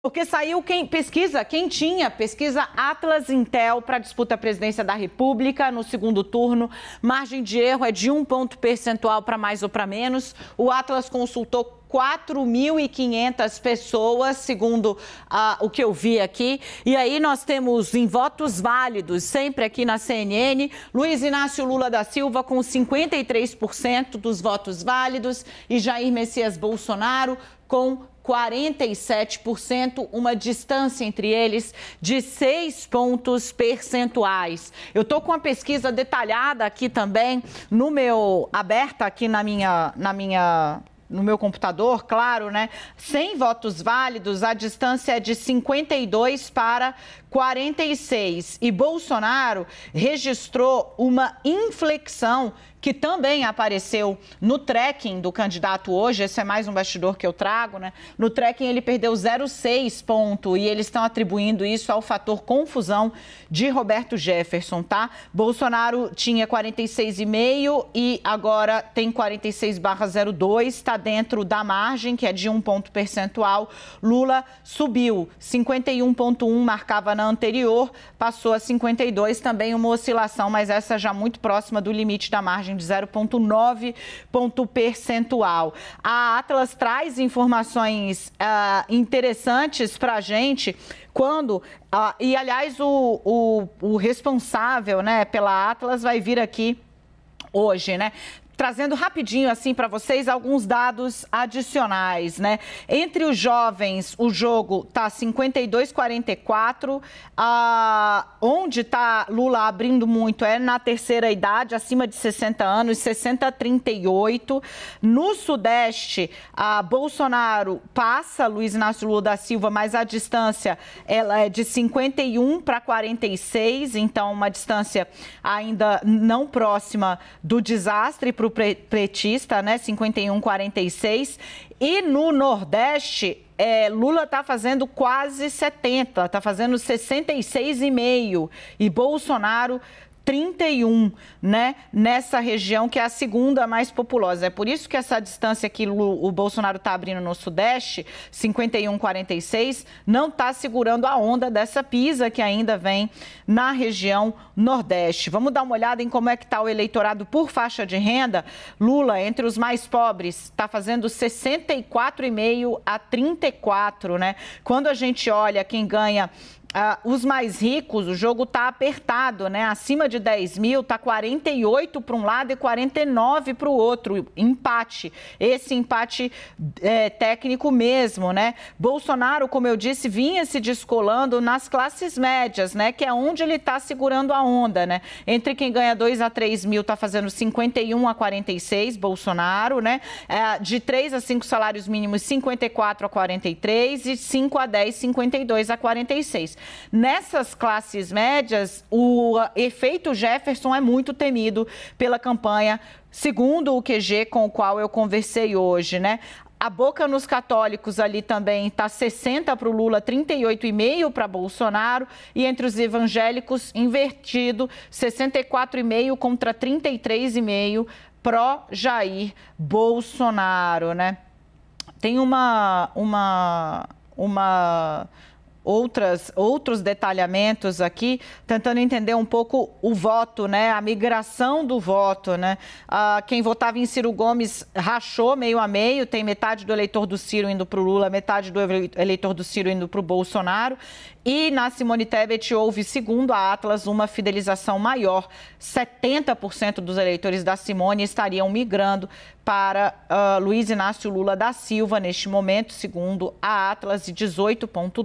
Porque saiu quem pesquisa, quem tinha pesquisa Atlas Intel para disputa à presidência da República no segundo turno. Margem de erro é de um ponto percentual para mais ou para menos. O Atlas consultou 4.500 pessoas, segundo uh, o que eu vi aqui. E aí nós temos em votos válidos, sempre aqui na CNN, Luiz Inácio Lula da Silva com 53% dos votos válidos e Jair Messias Bolsonaro com 47%, uma distância entre eles de 6 pontos percentuais. Eu estou com a pesquisa detalhada aqui também no meu aberta aqui na minha na minha no meu computador, claro, né? 100 votos válidos, a distância é de 52 para 46. E Bolsonaro registrou uma inflexão que também apareceu no tracking do candidato hoje. Esse é mais um bastidor que eu trago, né? No tracking ele perdeu 0,6 ponto e eles estão atribuindo isso ao fator confusão de Roberto Jefferson, tá? Bolsonaro tinha 46,5 e agora tem 46,02, está dentro da margem, que é de um ponto percentual. Lula subiu 51,1, marcava semana anterior, passou a 52, também uma oscilação, mas essa já muito próxima do limite da margem de 0,9 ponto percentual. A Atlas traz informações ah, interessantes para a gente quando ah, e aliás o, o, o responsável né, pela Atlas vai vir aqui hoje, né? trazendo rapidinho assim para vocês alguns dados adicionais, né? Entre os jovens, o jogo tá 52-44, ah, onde tá Lula abrindo muito é na terceira idade, acima de 60 anos, 60-38. No Sudeste, ah, Bolsonaro passa Luiz Inácio Lula da Silva, mas a distância ela é de 51 para 46, então uma distância ainda não próxima do desastre para o pretista, né? 51,46. E no Nordeste, é, Lula está fazendo quase 70, está fazendo 66,5 e Bolsonaro 31, né? Nessa região que é a segunda mais populosa. É por isso que essa distância que o Bolsonaro está abrindo no Sudeste, 51,46, não está segurando a onda dessa pisa que ainda vem na região Nordeste. Vamos dar uma olhada em como é que está o eleitorado por faixa de renda. Lula, entre os mais pobres, está fazendo 64,5 a 34, né? Quando a gente olha quem ganha ah, os mais ricos, o jogo está apertado, né? Acima de 10 mil, está 48 para um lado e 49 para o outro. Empate. Esse empate é, técnico mesmo, né? Bolsonaro, como eu disse, vinha se descolando nas classes médias, né? Que é onde ele está segurando a onda, né? Entre quem ganha 2 a 3 mil, está fazendo 51 a 46, Bolsonaro, né? É, de 3 a 5 salários mínimos, 54 a 43 e 5 a 10, 52 a 46. Nessas classes médias, o efeito Jefferson é muito temido pela campanha, segundo o QG com o qual eu conversei hoje, né? A boca nos católicos ali também está 60 para o Lula, 38,5 para Bolsonaro. E entre os evangélicos, invertido, 64,5 contra 33,5 pró Jair Bolsonaro, né? Tem uma, uma, uma outras, outros detalhamentos aqui, tentando entender um pouco o voto, né? A migração do voto, né? Ah, quem votava em Ciro Gomes rachou meio a meio, tem metade do eleitor do Ciro indo para o Lula, metade do eleitor do Ciro indo para o Bolsonaro. E na Simone Tebet houve, segundo a Atlas, uma fidelização maior. 70% dos eleitores da Simone estariam migrando para uh, Luiz Inácio Lula da Silva neste momento, segundo a Atlas, e 18,2%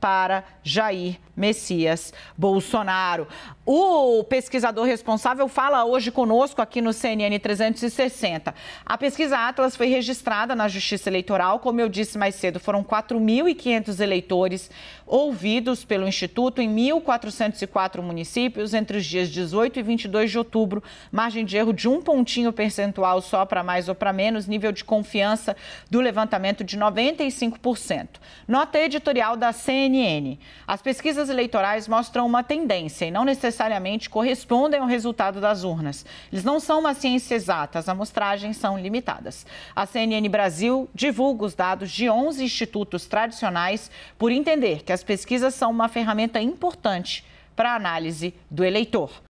para Jair Messias Bolsonaro. O pesquisador responsável fala hoje conosco aqui no CNN 360. A pesquisa Atlas foi registrada na Justiça Eleitoral, como eu disse mais cedo, foram 4.500 eleitores ouvidos pelo Instituto em 1.404 municípios entre os dias 18 e 22 de outubro. Margem de erro de um pontinho percentual só para mais ou para menos, nível de confiança do levantamento de 95%. Nota editorial da CNN CNN. As pesquisas eleitorais mostram uma tendência e não necessariamente correspondem ao resultado das urnas. Eles não são uma ciência exata, as amostragens são limitadas. A CNN Brasil divulga os dados de 11 institutos tradicionais por entender que as pesquisas são uma ferramenta importante para a análise do eleitor.